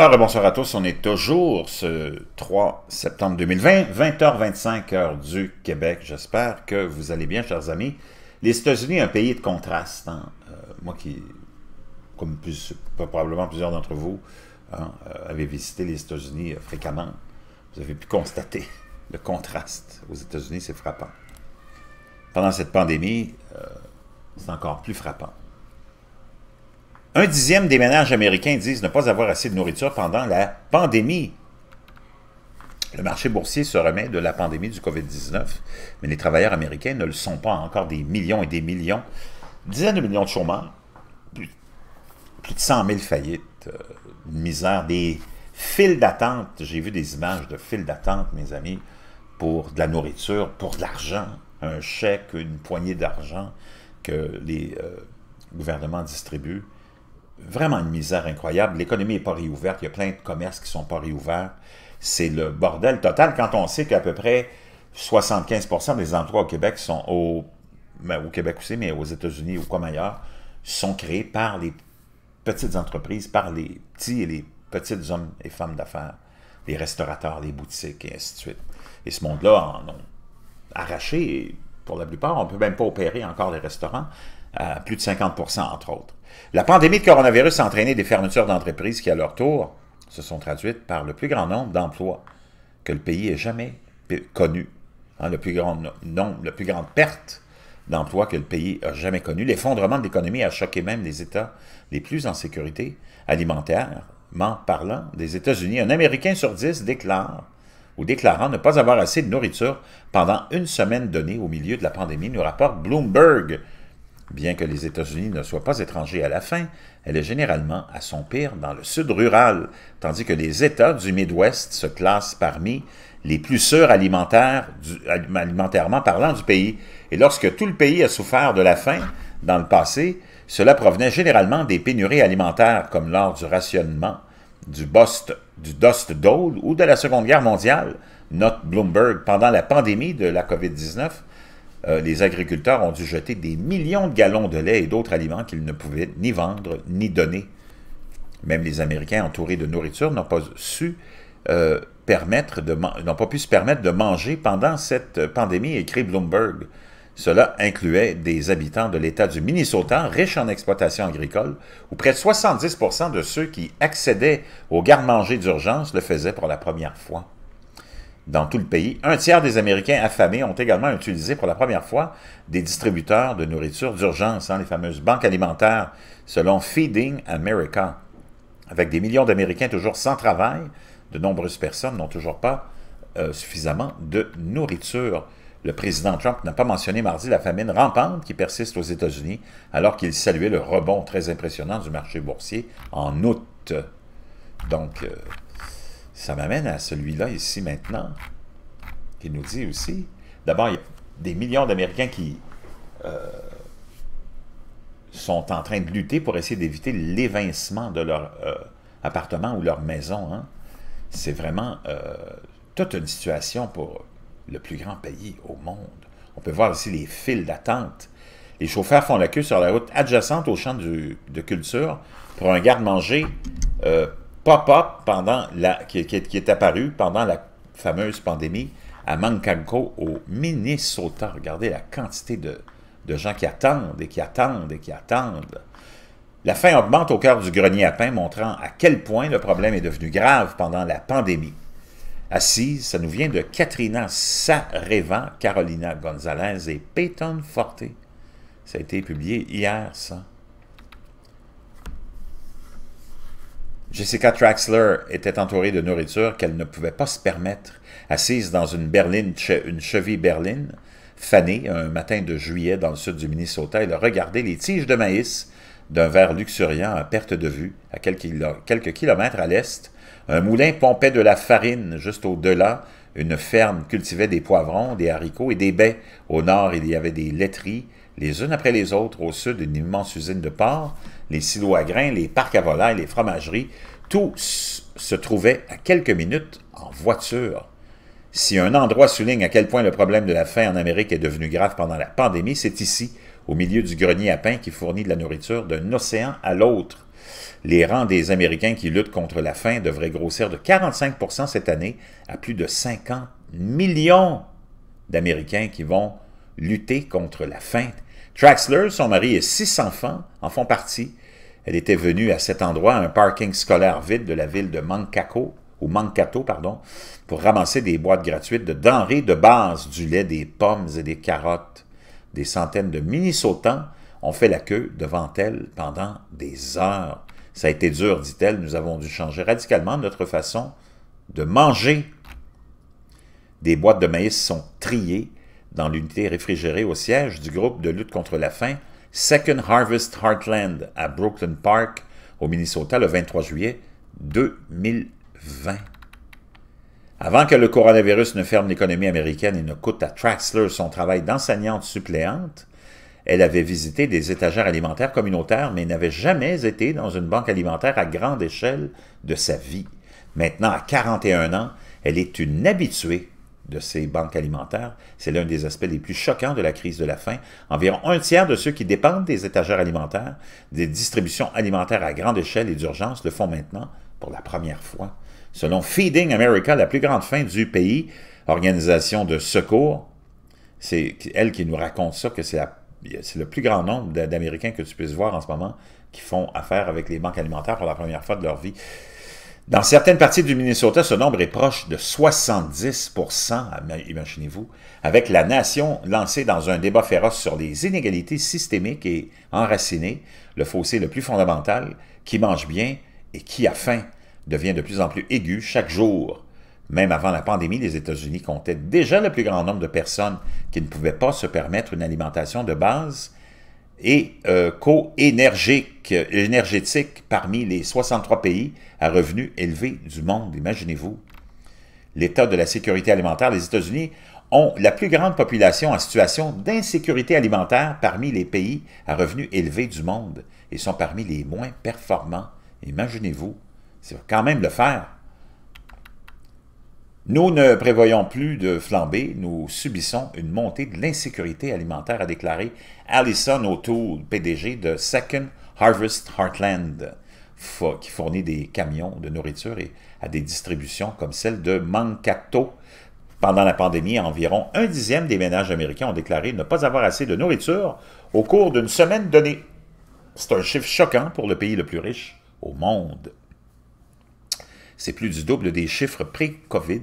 Alors, bonsoir à tous. On est toujours ce 3 septembre 2020, 20h25 heure du Québec. J'espère que vous allez bien, chers amis. Les États-Unis, un pays de contraste. Hein. Euh, moi qui, comme probablement plusieurs d'entre vous, hein, euh, avez visité les États-Unis euh, fréquemment, vous avez pu constater le contraste aux États-Unis, c'est frappant. Pendant cette pandémie, c'est encore plus frappant. Un dixième des ménages américains disent ne pas avoir assez de nourriture pendant la pandémie. Le marché boursier se remet de la pandémie du COVID-19, mais les travailleurs américains ne le sont pas encore des millions et des millions, dizaines de millions de chômeurs, plus, de 100 000 faillites, euh, une misère, des files d'attente. J'ai vu des images de files d'attente, mes amis, pour de la nourriture, pour de l'argent, un chèque, une poignée d'argent que les euh, gouvernements distribuent vraiment une misère incroyable. L'économie n'est pas réouverte. Il y a plein de commerces qui ne sont pas réouverts. C'est le bordel total quand on sait qu'à peu près 75 des emplois au Québec sont ben, au, Québec aussi, mais aux États-Unis ou comme ailleurs, sont créés par les petites entreprises, par les petits et les petites hommes et femmes d'affaires, les restaurateurs, les boutiques et ainsi de suite. Et ce monde-là en ont arraché. pour la plupart, on ne peut même pas opérer encore les restaurants à plus de 50 entre autres. La pandémie de coronavirus a entraîné des fermetures d'entreprises qui, à leur tour, se sont traduites par le plus grand nombre d'emplois que le pays ait jamais connu. Hein, le plus grand nombre, la plus grande perte d'emplois que le pays a jamais connu. L'effondrement de l'économie a choqué même les États les plus en sécurité alimentaire, M'en parlant des États-Unis. Un Américain sur dix déclare ou déclarant ne pas avoir assez de nourriture pendant une semaine donnée au milieu de la pandémie, nous rapporte Bloomberg, Bien que les États-Unis ne soient pas étrangers à la faim, elle est généralement à son pire dans le sud rural, tandis que les États du Midwest se classent parmi les plus sûrs alimentaires alimentairement parlant du pays. Et lorsque tout le pays a souffert de la faim dans le passé, cela provenait généralement des pénuries alimentaires, comme lors du rationnement, du, du Dust Dole ou de la Seconde Guerre mondiale, note Bloomberg, pendant la pandémie de la COVID-19, euh, les agriculteurs ont dû jeter des millions de gallons de lait et d'autres aliments qu'ils ne pouvaient ni vendre ni donner. Même les Américains entourés de nourriture n'ont pas su euh, permettre n'ont pas pu se permettre de manger pendant cette pandémie, écrit Bloomberg. Cela incluait des habitants de l'État du Minnesota, riches en exploitation agricole, où près de 70 de ceux qui accédaient aux garde-manger d'urgence le faisaient pour la première fois dans tout le pays. Un tiers des Américains affamés ont également utilisé pour la première fois des distributeurs de nourriture d'urgence, hein, les fameuses banques alimentaires, selon Feeding America. Avec des millions d'Américains toujours sans travail, de nombreuses personnes n'ont toujours pas euh, suffisamment de nourriture. Le président Trump n'a pas mentionné mardi la famine rampante qui persiste aux États-Unis, alors qu'il saluait le rebond très impressionnant du marché boursier en août. Donc, euh, ça m'amène à celui-là ici maintenant, qui nous dit aussi, d'abord, il y a des millions d'Américains qui euh, sont en train de lutter pour essayer d'éviter l'évincement de leur euh, appartement ou leur maison. Hein. C'est vraiment euh, toute une situation pour le plus grand pays au monde. On peut voir ici les files d'attente. Les chauffeurs font la queue sur la route adjacente au champ de culture pour un garde-manger pop-up pendant la, qui, est apparu pendant la fameuse pandémie à Mankanko, au Minnesota. Regardez la quantité de, de gens qui attendent et qui attendent et qui attendent. La faim augmente au cœur du grenier à pain, montrant à quel point le problème est devenu grave pendant la pandémie. Assise, ça nous vient de Katrina Sareva, Carolina Gonzalez et Peyton Forte. Ça a été publié hier, ça. Jessica Traxler était entourée de nourriture qu'elle ne pouvait pas se permettre. Assise dans une berline, une cheville berline, fanée un matin de juillet dans le sud du Minnesota, elle regardait les tiges de maïs d'un verre luxuriant à perte de vue, à quelques kilomètres à l'est. Un moulin pompait de la farine juste au-delà. Une ferme cultivait des poivrons, des haricots et des baies. Au nord, il y avait des laiteries les unes après les autres, au sud, d'une immense usine de porc, les silos à grains, les parcs à volailles, les fromageries, tous se trouvaient à quelques minutes en voiture. Si un endroit souligne à quel point le problème de la faim en Amérique est devenu grave pendant la pandémie, c'est ici, au milieu du grenier à pain qui fournit de la nourriture d'un océan à l'autre. Les rangs des Américains qui luttent contre la faim devraient grossir de 45 cette année à plus de 50 millions d'Américains qui vont lutter contre la faim Traxler, son mari et six enfants en font partie. Elle était venue à cet endroit, un parking scolaire vide de la ville de ou Mankato, pardon, pour ramasser des boîtes gratuites de denrées de base, du lait, des pommes et des carottes. Des centaines de mini-sautants ont fait la queue devant elle pendant des heures. Ça a été dur, dit-elle, nous avons dû changer radicalement notre façon de manger. Des boîtes de maïs sont triées dans l'unité réfrigérée au siège du groupe de lutte contre la faim Second Harvest Heartland à Brooklyn Park, au Minnesota, le 23 juillet 2020. Avant que le coronavirus ne ferme l'économie américaine et ne coûte à Traxler son travail d'enseignante suppléante, elle avait visité des étagères alimentaires communautaires, mais n'avait jamais été dans une banque alimentaire à grande échelle de sa vie. Maintenant, à 41 ans, elle est une habituée de ces banques alimentaires. C'est l'un des aspects les plus choquants de la crise de la faim. Environ un tiers de ceux qui dépendent des étagères alimentaires, des distributions alimentaires à grande échelle et d'urgence le font maintenant pour la première fois. Selon Feeding America, la plus grande faim du pays, organisation de secours, c'est elle qui nous raconte ça, que c'est le plus grand nombre d'Américains que tu puisses voir en ce moment qui font affaire avec les banques alimentaires pour la première fois de leur vie. Dans certaines parties du Minnesota, ce nombre est proche de 70 imaginez-vous, avec la nation lancée dans un débat féroce sur les inégalités systémiques et enracinées, le fossé le plus fondamental, qui mange bien et qui a faim, devient de plus en plus aigu chaque jour. Même avant la pandémie, les États-Unis comptaient déjà le plus grand nombre de personnes qui ne pouvaient pas se permettre une alimentation de base et euh, énergétique parmi les 63 pays à revenus élevés du monde, imaginez-vous. L'état de la sécurité alimentaire, les États-Unis ont la plus grande population en situation d'insécurité alimentaire parmi les pays à revenus élevés du monde et sont parmi les moins performants. Imaginez-vous, c'est quand même le faire. Nous ne prévoyons plus de flambée, nous subissons une montée de l'insécurité alimentaire, a déclaré Allison O'Toole, PDG de Second Harvest Heartland, qui fournit des camions de nourriture et à des distributions comme celle de Mankato. Pendant la pandémie, environ un dixième des ménages américains ont déclaré ne pas avoir assez de nourriture au cours d'une semaine donnée. C'est un chiffre choquant pour le pays le plus riche au monde. C'est plus du double des chiffres pré-COVID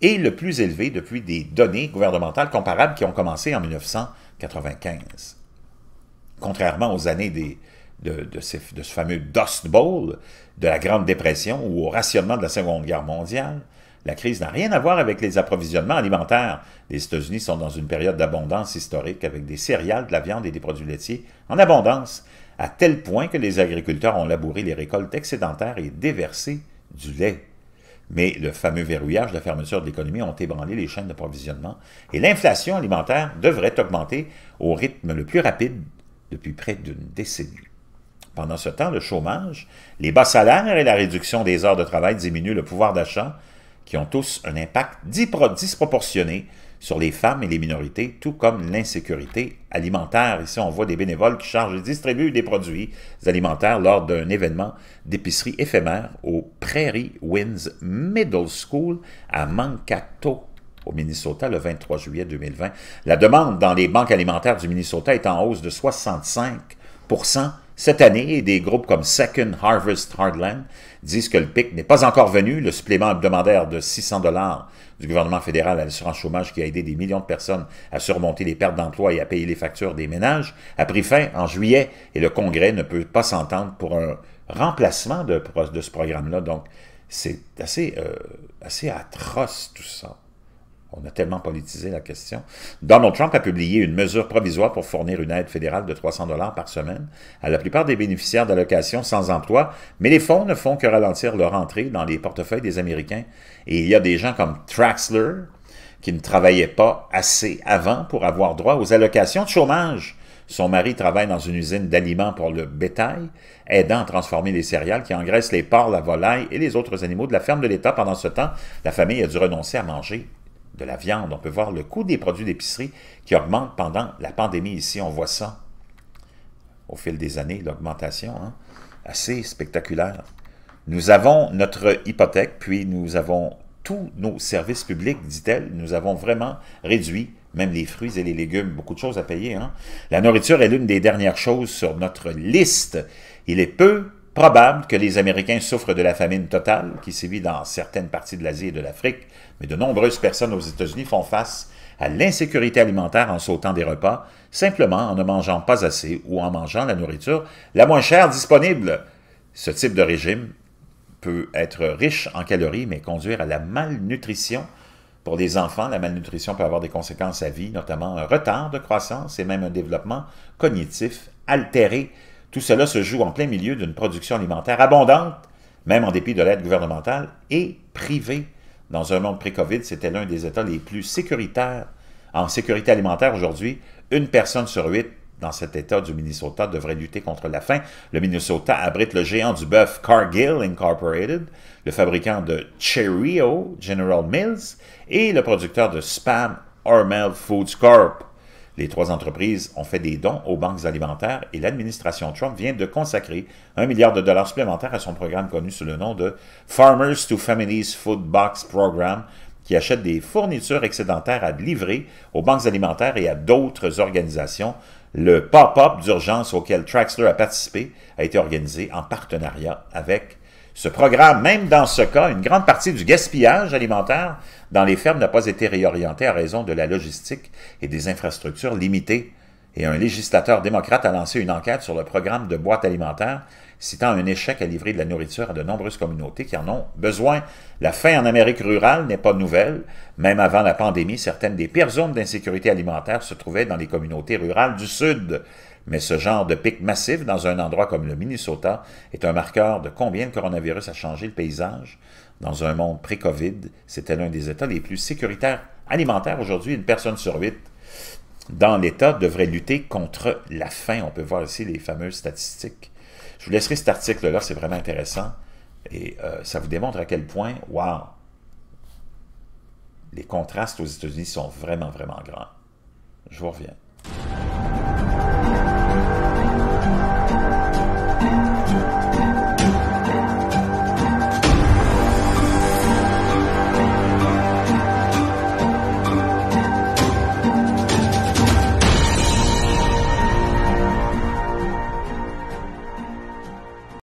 et le plus élevé depuis des données gouvernementales comparables qui ont commencé en 1995. Contrairement aux années des, de, de, ce fameux Dust Bowl, de la Grande Dépression ou au rationnement de la Seconde Guerre mondiale, la crise n'a rien à voir avec les approvisionnements alimentaires. Les États-Unis sont dans une période d'abondance historique avec des céréales, de la viande et des produits laitiers en abondance, à tel point que les agriculteurs ont labouré les récoltes excédentaires et déversé du lait. Mais le fameux verrouillage, la fermeture de l'économie ont ébranlé les chaînes d'approvisionnement et l'inflation alimentaire devrait augmenter au rythme le plus rapide depuis près d'une décennie. Pendant ce temps, le chômage, les bas salaires et la réduction des heures de travail diminuent le pouvoir d'achat, qui ont tous un impact disproportionné sur les femmes et les minorités, tout comme l'insécurité alimentaire. Ici, on voit des bénévoles qui chargent et distribuent des produits alimentaires lors d'un événement d'épicerie éphémère au Prairie Winds Middle School à Mankato, au Minnesota le 23 juillet 2020. La demande dans les banques alimentaires du Minnesota est en hausse de 65 cette année et des groupes comme Second Harvest Hardland disent que le PIC n'est pas encore venu. Le supplément hebdomadaire de 600 dollars du gouvernement fédéral à l'assurance chômage qui a aidé des millions de personnes à surmonter les pertes d'emploi et à payer les factures des ménages a pris fin en juillet et le Congrès ne peut pas s'entendre pour un remplacement de, ce programme-là. Donc, c'est assez, euh, assez atroce tout ça. On a tellement politisé la question. Donald Trump a publié une mesure provisoire pour fournir une aide fédérale de 300 dollars par semaine à la plupart des bénéficiaires d'allocations sans emploi, mais les fonds ne font que ralentir leur entrée dans les portefeuilles des Américains. Et il y a des gens comme Traxler qui ne travaillaient pas assez avant pour avoir droit aux allocations de chômage. Son mari travaille dans une usine d'aliments pour le bétail, aidant à transformer les céréales qui engraissent les porcs, la volaille et les autres animaux de la ferme de l'État. Pendant ce temps, la famille a dû renoncer à manger de la viande. On peut voir le coût des produits d'épicerie qui augmente pendant la pandémie ici. On voit ça au fil des années, l'augmentation hein. assez spectaculaire. Nous avons notre hypothèque, puis nous avons tous nos services publics, dit-elle. Nous avons vraiment réduit même les fruits et les légumes, beaucoup de choses à payer. Hein. La nourriture est l'une des dernières choses sur notre liste. Il est peu probable que les Américains souffrent de la famine totale qui sévit dans certaines parties de l'Asie et de l'Afrique, mais de nombreuses personnes aux États-Unis font face à l'insécurité alimentaire en sautant des repas, simplement en ne mangeant pas assez ou en mangeant la nourriture la moins chère disponible. Ce type de régime peut être riche en calories, mais conduire à la malnutrition. Pour les enfants, la malnutrition peut avoir des conséquences à vie, notamment un retard de croissance et même un développement cognitif altéré, tout cela se joue en plein milieu d'une production alimentaire abondante, même en dépit de l'aide gouvernementale, et privée. Dans un monde pré-COVID, c'était l'un des États les plus sécuritaires. En sécurité alimentaire aujourd'hui, une personne sur huit dans cet État du Minnesota devrait lutter contre la faim. Le Minnesota abrite le géant du bœuf Cargill Incorporated, le fabricant de Cheerio General Mills et le producteur de Spam Hormel Foods Corp. Les trois entreprises ont fait des dons aux banques alimentaires et l'administration Trump vient de consacrer un milliard de dollars supplémentaires à son programme connu sous le nom de Farmers to Families Food Box Program, qui achète des fournitures excédentaires à livrer aux banques alimentaires et à d'autres organisations. Le pop-up d'urgence auquel Traxler a participé a été organisé en partenariat avec ce programme, même dans ce cas, une grande partie du gaspillage alimentaire dans les fermes n'a pas été réorienté à raison de la logistique et des infrastructures limitées. Et un législateur démocrate a lancé une enquête sur le programme de boîte alimentaire, citant un échec à livrer de la nourriture à de nombreuses communautés qui en ont besoin. La faim en Amérique rurale n'est pas nouvelle. Même avant la pandémie, certaines des pires zones d'insécurité alimentaire se trouvaient dans les communautés rurales du Sud. Mais ce genre de pic massif dans un endroit comme le Minnesota est un marqueur de combien le coronavirus a changé le paysage. Dans un monde pré-COVID, c'était l'un des États les plus sécuritaires alimentaires aujourd'hui. Une personne sur huit dans l'État devrait lutter contre la faim. On peut voir ici les fameuses statistiques. Je vous laisserai cet article-là, c'est vraiment intéressant. Et euh, ça vous démontre à quel point, waouh, les contrastes aux États-Unis sont vraiment, vraiment grands. Je vous reviens.